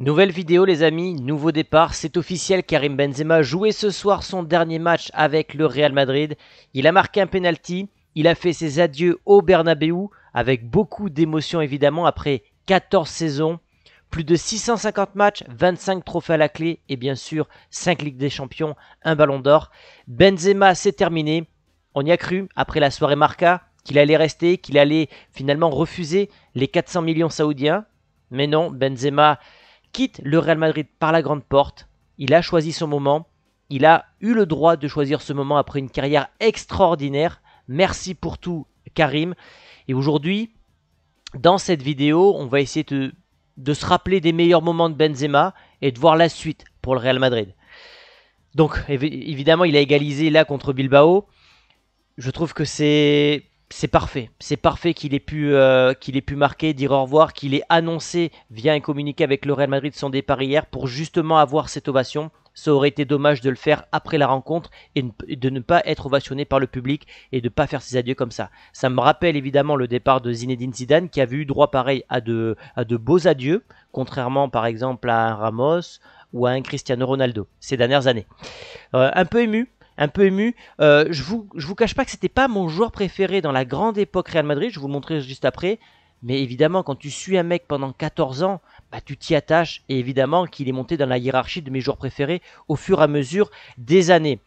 Nouvelle vidéo les amis, nouveau départ, c'est officiel, Karim Benzema jouait ce soir son dernier match avec le Real Madrid. Il a marqué un penalty, il a fait ses adieux au Bernabeu avec beaucoup d'émotion évidemment après 14 saisons, plus de 650 matchs, 25 trophées à la clé et bien sûr 5 Ligues des Champions, un ballon d'or. Benzema s'est terminé, on y a cru après la soirée Marca qu'il allait rester, qu'il allait finalement refuser les 400 millions saoudiens. Mais non, Benzema quitte le Real Madrid par la grande porte. Il a choisi son moment. Il a eu le droit de choisir ce moment après une carrière extraordinaire. Merci pour tout, Karim. Et aujourd'hui, dans cette vidéo, on va essayer de, se rappeler des meilleurs moments de Benzema et de voir la suite pour le Real Madrid. Donc, évidemment, il a égalisé là contre Bilbao. Je trouve que c'est c'est parfait. C'est parfait qu'il ait, pu, euh, qu'il ait pu marquer, dire au revoir, qu'il ait annoncé via un communiqué avec le Real Madrid son départ hier pour justement avoir cette ovation. Ça aurait été dommage de le faire après la rencontre et de ne pas être ovationné par le public et de ne pas faire ses adieux comme ça. Ça me rappelle évidemment le départ de Zinedine Zidane qui a eu droit pareil à de, à de beaux adieux, contrairement par exemple à un Ramos ou à un Cristiano Ronaldo ces dernières années. Euh, un peu ému un peu ému. Euh, je vous vous cache pas que c'était pas mon joueur préféré dans la grande époque Real Madrid. Je vous le montrerai juste après. Mais évidemment, quand tu suis un mec pendant 14 ans, bah, tu t'y attaches. Et évidemment qu'il est monté dans la hiérarchie de mes joueurs préférés au fur et à mesure des années.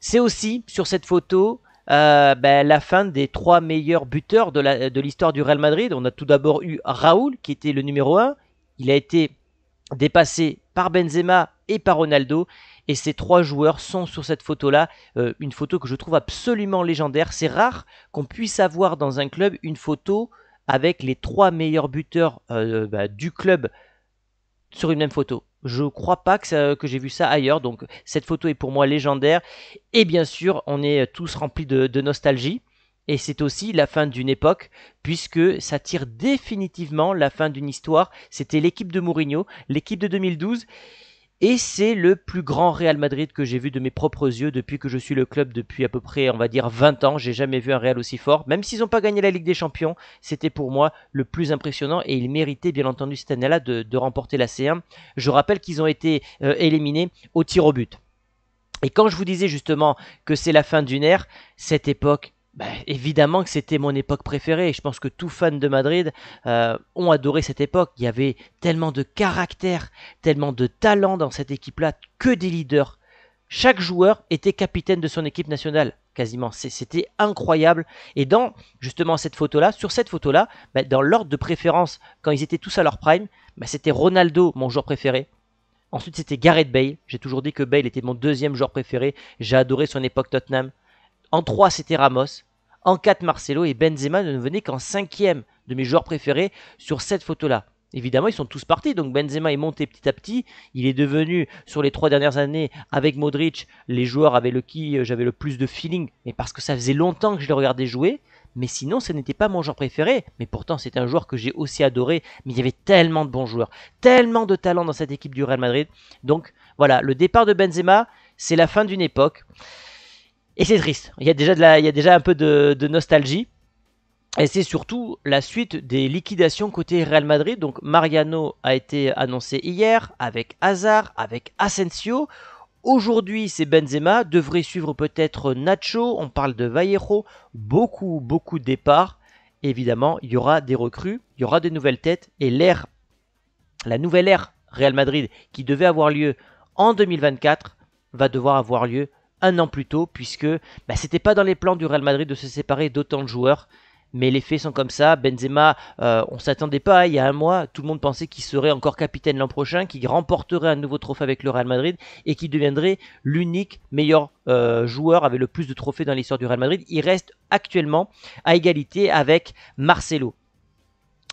C'est aussi sur cette photo euh, ben, la fin des trois meilleurs buteurs de l'histoire de du Real Madrid. On a tout d'abord eu Raoul, qui était le numéro 1. Il a été dépassé par Benzema et par Ronaldo. Et ces trois joueurs sont sur cette photo-là, euh, une photo que je trouve absolument légendaire. C'est rare qu'on puisse avoir dans un club une photo avec les trois meilleurs buteurs euh, bah, du club sur une même photo. Je ne crois pas que, j'ai vu ça ailleurs, donc cette photo est pour moi légendaire. Et bien sûr, on est tous remplis de, de nostalgie. Et c'est aussi la fin d'une époque, puisque ça tire définitivement la fin d'une histoire. C'était l'équipe de Mourinho, l'équipe de 2012. Et c'est le plus grand Real Madrid que j'ai vu de mes propres yeux depuis que je suis le club depuis à peu près, on va dire, 20 ans. J'ai jamais vu un Real aussi fort. Même s'ils n'ont pas gagné la Ligue des Champions, c'était pour moi le plus impressionnant et ils méritaient bien entendu cette année-là de, remporter la C1. Je rappelle qu'ils ont été euh, éliminés au tir au but. Et quand je vous disais justement que c'est la fin d'une ère, cette époque, bah, évidemment que c'était mon époque préférée. et Je pense que tous fans de Madrid euh, ont adoré cette époque. Il y avait tellement de caractère, tellement de talent dans cette équipe-là, que des leaders. Chaque joueur était capitaine de son équipe nationale, quasiment. C'était incroyable. Et dans justement cette photo-là, sur cette photo-là, bah, dans l'ordre de préférence, quand ils étaient tous à leur prime, bah, c'était Ronaldo, mon joueur préféré. Ensuite, c'était Gareth Bale. J'ai toujours dit que Bale était mon deuxième joueur préféré. J'ai adoré son époque Tottenham. En 3, c'était Ramos. En 4, Marcelo. Et Benzema ne venait qu'en cinquième de mes joueurs préférés sur cette photo-là. Évidemment, ils sont tous partis. Donc Benzema est monté petit à petit. Il est devenu, sur les trois dernières années, avec Modric, les joueurs avec le qui euh, j'avais le plus de feeling. Mais parce que ça faisait longtemps que je les regardais jouer. Mais sinon, ce n'était pas mon joueur préféré. Mais pourtant, c'est un joueur que j'ai aussi adoré. Mais il y avait tellement de bons joueurs, tellement de talent dans cette équipe du Real Madrid. Donc voilà, le départ de Benzema, c'est la fin d'une époque. Et c'est triste. Il y a déjà, un peu de, nostalgie. Et c'est surtout la suite des liquidations côté Real Madrid. Donc Mariano a été annoncé hier avec Hazard, avec Asensio. Aujourd'hui, c'est Benzema. Devrait suivre peut-être Nacho. On parle de Vallejo. Beaucoup, beaucoup de départs. Évidemment, il y aura des recrues, il y aura des nouvelles têtes. Et l'ère, la nouvelle ère Real Madrid qui devait avoir lieu en 2024 va devoir avoir lieu un an plus tôt, puisque bah, c'était pas dans les plans du Real Madrid de se séparer d'autant de joueurs. Mais les faits sont comme ça. Benzema, euh, on s'attendait pas il y a un mois. Tout le monde pensait qu'il serait encore capitaine l'an prochain, qu'il remporterait un nouveau trophée avec le Real Madrid et qu'il deviendrait l'unique meilleur euh, joueur avec le plus de trophées dans l'histoire du Real Madrid. Il reste actuellement à égalité avec Marcelo.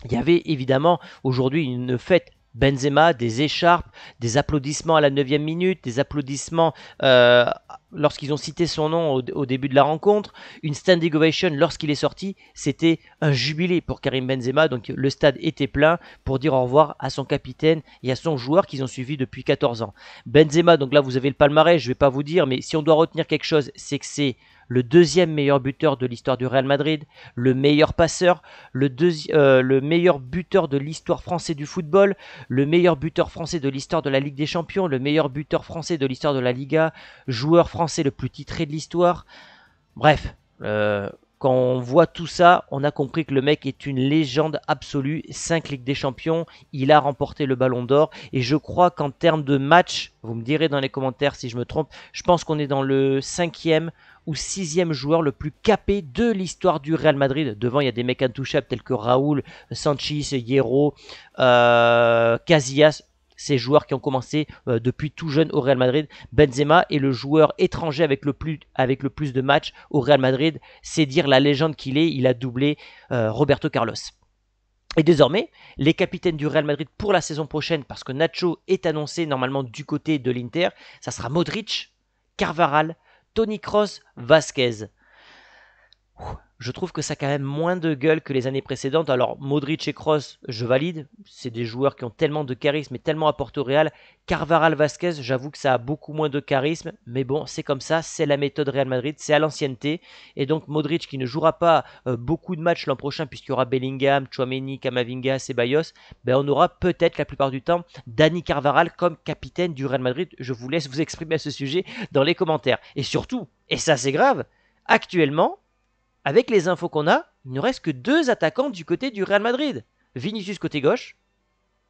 Il y avait évidemment aujourd'hui une fête Benzema, des écharpes, des applaudissements à la 9 minute, des applaudissements euh, lorsqu'ils ont cité son nom au, début de la rencontre, une standing ovation lorsqu'il est sorti, c'était un jubilé pour Karim Benzema, donc le stade était plein pour dire au revoir à son capitaine et à son joueur qu'ils ont suivi depuis 14 ans. Benzema, donc là vous avez le palmarès, je ne vais pas vous dire, mais si on doit retenir quelque chose, c'est que c'est le deuxième meilleur buteur de l'histoire du Real Madrid, le meilleur passeur, le, euh, le meilleur buteur de l'histoire française du football, le meilleur buteur français de l'histoire de la Ligue des Champions, le meilleur buteur français de l'histoire de la Liga, joueur français c'est le plus titré de l'histoire. Bref, euh, quand on voit tout ça, on a compris que le mec est une légende absolue. 5 Ligues des Champions, il a remporté le ballon d'or. Et je crois qu'en termes de match, vous me direz dans les commentaires si je me trompe, je pense qu'on est dans le cinquième ou sixième joueur le plus capé de l'histoire du Real Madrid. Devant, il y a des mecs intouchables tels que Raúl, Sanchez, Hierro, euh, Casillas ces joueurs qui ont commencé euh, depuis tout jeune au Real Madrid. Benzema est le joueur étranger avec le plus, avec le plus de matchs au Real Madrid. C'est dire la légende qu'il est. Il a doublé euh, Roberto Carlos. Et désormais, les capitaines du Real Madrid pour la saison prochaine, parce que Nacho est annoncé normalement du côté de l'Inter, ça sera Modric, Carvaral, Tony Cross, Vasquez je trouve que ça a quand même moins de gueule que les années précédentes. Alors Modric et cross je valide, c'est des joueurs qui ont tellement de charisme et tellement à au Real. Carvaral Vasquez, j'avoue que ça a beaucoup moins de charisme, mais bon, c'est comme ça, c'est la méthode Real Madrid, c'est à l'ancienneté. Et donc Modric qui ne jouera pas euh, beaucoup de matchs l'an prochain puisqu'il y aura Bellingham, Chouameni, Camavinga, Ceballos, ben on aura peut-être la plupart du temps Dani Carvaral comme capitaine du Real Madrid. Je vous laisse vous exprimer à ce sujet dans les commentaires. Et surtout, et ça c'est grave, actuellement avec les infos qu'on a, il ne reste que deux attaquants du côté du Real Madrid. Vinicius côté gauche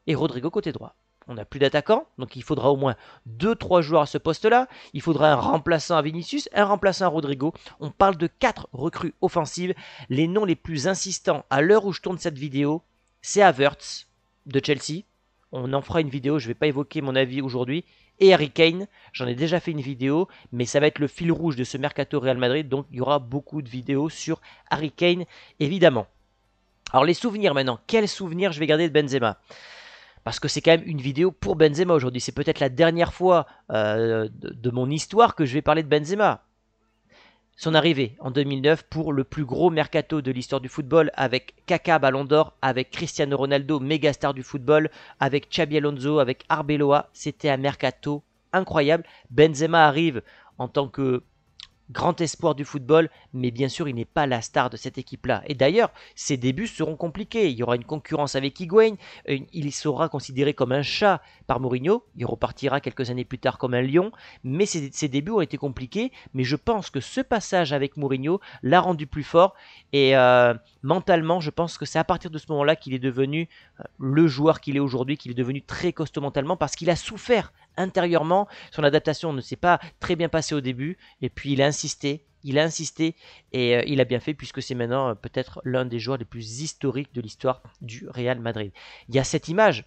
et Rodrigo côté droit. On n'a plus d'attaquants, donc il faudra au moins 2-3 joueurs à ce poste-là. Il faudra un remplaçant à Vinicius, un remplaçant à Rodrigo. On parle de 4 recrues offensives. Les noms les plus insistants à l'heure où je tourne cette vidéo, c'est Havertz de Chelsea. On en fera une vidéo, je ne vais pas évoquer mon avis aujourd'hui et Harry Kane. J'en ai déjà fait une vidéo, mais ça va être le fil rouge de ce mercato Real Madrid, donc il y aura beaucoup de vidéos sur Harry Kane, évidemment. Alors les souvenirs maintenant, quels souvenirs je vais garder de Benzema parce que c'est quand même une vidéo pour Benzema aujourd'hui. C'est peut-être la dernière fois euh, de, mon histoire que je vais parler de Benzema son arrivée en 2009 pour le plus gros mercato de l'histoire du football avec Kaka Ballon d'Or, avec Cristiano Ronaldo, mégastar du football, avec Xabi Alonso, avec Arbeloa. C'était un mercato incroyable. Benzema arrive en tant que grand espoir du football, mais bien sûr il n'est pas la star de cette équipe-là. Et d'ailleurs, ses débuts seront compliqués. Il y aura une concurrence avec Higuain, il sera considéré comme un chat par Mourinho, il repartira quelques années plus tard comme un lion, mais ses, débuts ont été compliqués, mais je pense que ce passage avec Mourinho l'a rendu plus fort, et euh, mentalement, je pense que c'est à partir de ce moment-là qu'il est devenu euh, le joueur qu'il est aujourd'hui, qu'il est devenu très costaud mentalement, parce qu'il a souffert intérieurement, son adaptation ne s'est pas très bien passée au début, et puis il a insisté, il a insisté, et euh, il a bien fait, puisque c'est maintenant euh, peut-être l'un des joueurs les plus historiques de l'histoire du Real Madrid. Il y a cette image,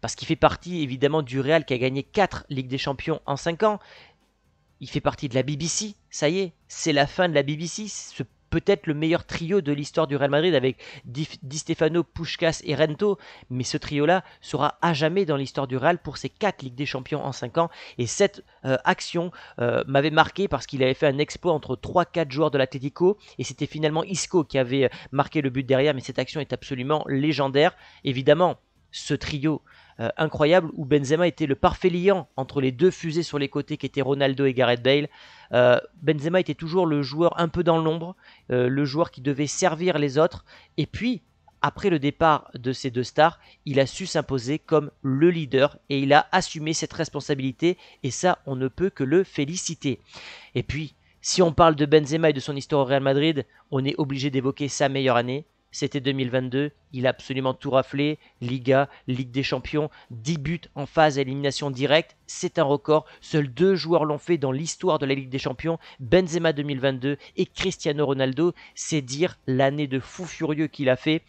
parce qu'il fait partie évidemment du Real qui a gagné 4 Ligues des Champions en 5 ans, il fait partie de la BBC, ça y est, c'est la fin de la BBC, ce peut-être le meilleur trio de l'histoire du Real Madrid avec Di, Stefano, Puskas et Rento. Mais ce trio-là sera à jamais dans l'histoire du Real pour ses 4 Ligues des Champions en 5 ans. Et cette euh, action euh, m'avait marqué parce qu'il avait fait un expo entre 3-4 joueurs de l'Atletico. Et c'était finalement Isco qui avait euh, marqué le but derrière. Mais cette action est absolument légendaire. Évidemment, ce trio euh, incroyable où Benzema était le parfait liant entre les deux fusées sur les côtés qui étaient Ronaldo et Gareth Bale. Euh, Benzema était toujours le joueur un peu dans l'ombre, euh, le joueur qui devait servir les autres. Et puis, après le départ de ces deux stars, il a su s'imposer comme le leader et il a assumé cette responsabilité. Et ça, on ne peut que le féliciter. Et puis, si on parle de Benzema et de son histoire au Real Madrid, on est obligé d'évoquer sa meilleure année, c'était 2022, il a absolument tout raflé, Liga, Ligue des Champions, 10 buts en phase élimination directe, c'est un record, seuls deux joueurs l'ont fait dans l'histoire de la Ligue des Champions, Benzema 2022 et Cristiano Ronaldo, c'est dire l'année de fou furieux qu'il a fait.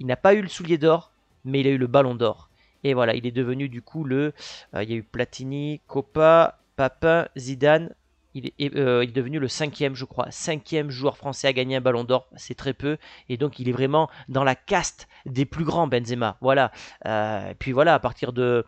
Il n'a pas eu le soulier d'or, mais il a eu le ballon d'or. Et voilà, il est devenu du coup le... Euh, il y a eu Platini, Copa, Papin, Zidane, euh, il est, devenu le cinquième, je crois, cinquième joueur français à gagner un ballon d'or. C'est très peu. Et donc, il est vraiment dans la caste des plus grands, Benzema. Voilà. Euh, puis voilà, à partir de.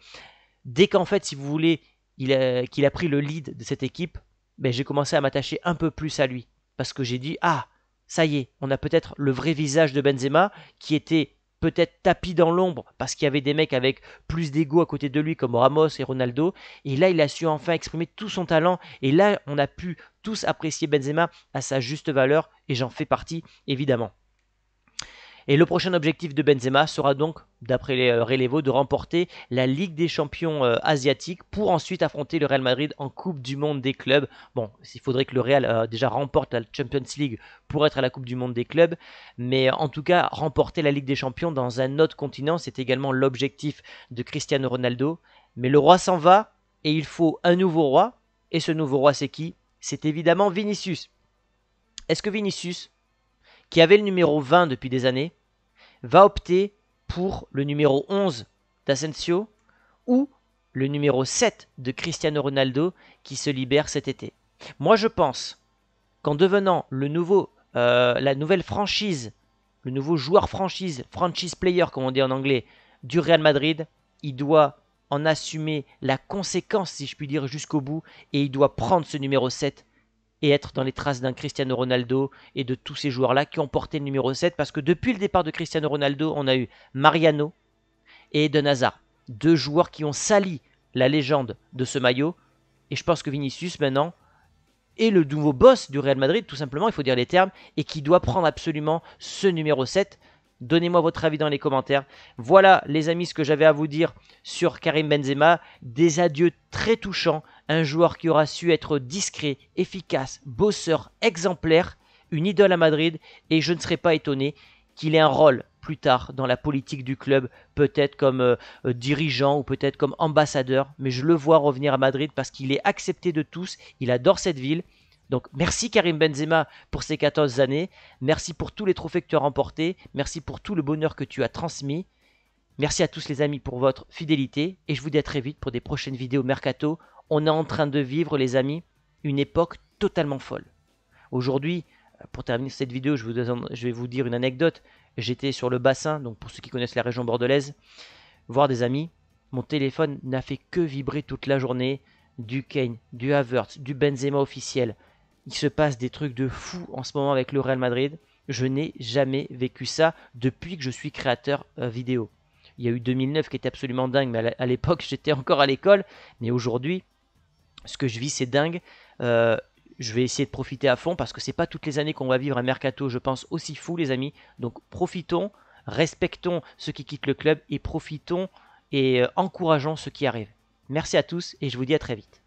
Dès qu'en fait, si vous voulez, qu'il a, pris le lead de cette équipe, ben, j'ai commencé à m'attacher un peu plus à lui. Parce que j'ai dit, ah, ça y est, on a peut-être le vrai visage de Benzema qui était peut-être tapis dans l'ombre parce qu'il y avait des mecs avec plus d'ego à côté de lui comme Ramos et Ronaldo. Et là, il a su enfin exprimer tout son talent. Et là, on a pu tous apprécier Benzema à sa juste valeur. Et j'en fais partie, évidemment. Et le prochain objectif de Benzema sera donc, d'après les euh, Relevo, de remporter la Ligue des champions euh, asiatiques pour ensuite affronter le Real Madrid en Coupe du Monde des clubs. Bon, il faudrait que le Real euh, déjà remporte la Champions League pour être à la Coupe du Monde des clubs. Mais en tout cas, remporter la Ligue des champions dans un autre continent, c'est également l'objectif de Cristiano Ronaldo. Mais le roi s'en va et il faut un nouveau roi. Et ce nouveau roi, c'est qui C'est évidemment Vinicius. Est-ce que Vinicius qui avait le numéro 20 depuis des années, va opter pour le numéro 11 d'Asensio ou le numéro 7 de Cristiano Ronaldo qui se libère cet été. Moi je pense qu'en devenant le nouveau, euh, la nouvelle franchise, le nouveau joueur franchise, franchise player comme on dit en anglais, du Real Madrid, il doit en assumer la conséquence si je puis dire jusqu'au bout et il doit prendre ce numéro 7 et être dans les traces d'un Cristiano Ronaldo et de tous ces joueurs-là qui ont porté le numéro 7 parce que depuis le départ de Cristiano Ronaldo, on a eu Mariano et Eden Hazard, deux joueurs qui ont sali la légende de ce maillot et je pense que Vinicius maintenant est le nouveau boss du Real Madrid tout simplement, il faut dire les termes et qui doit prendre absolument ce numéro 7 Donnez-moi votre avis dans les commentaires. Voilà les amis ce que j'avais à vous dire sur Karim Benzema. Des adieux très touchants, un joueur qui aura su être discret, efficace, bosseur, exemplaire, une idole à Madrid, et je ne serais pas étonné qu'il ait un rôle plus tard dans la politique du club, peut-être comme euh, euh, dirigeant ou peut-être comme ambassadeur, mais je le vois revenir à Madrid parce qu'il est accepté de tous, il adore cette ville. Donc merci Karim Benzema pour ces 14 années, merci pour tous les trophées que tu as remportés, merci pour tout le bonheur que tu as transmis. Merci à tous les amis pour votre fidélité et je vous dis à très vite pour des prochaines vidéos Mercato on est en train de vivre, les amis, une époque totalement folle. Aujourd'hui, euh, pour terminer cette vidéo, je, vais vous dire une anecdote. J'étais sur le bassin, donc pour ceux qui connaissent la région bordelaise, voir des amis. Mon téléphone n'a fait que vibrer toute la journée. Du Kane, du Havertz, du Benzema officiel. Il se passe des trucs de fou en ce moment avec le Real Madrid. Je n'ai jamais vécu ça depuis que je suis créateur euh, vidéo. Il y a eu 2009 qui était absolument dingue, mais à l'époque j'étais encore à l'école. Mais aujourd'hui, ce que je vis, c'est dingue. Euh, je vais essayer de profiter à fond parce que c'est pas toutes les années qu'on va vivre un mercato, je pense, aussi fou, les amis. Donc profitons, respectons ceux qui quittent le club et profitons et euh, encourageons ceux qui arrivent. Merci à tous et je vous dis à très vite.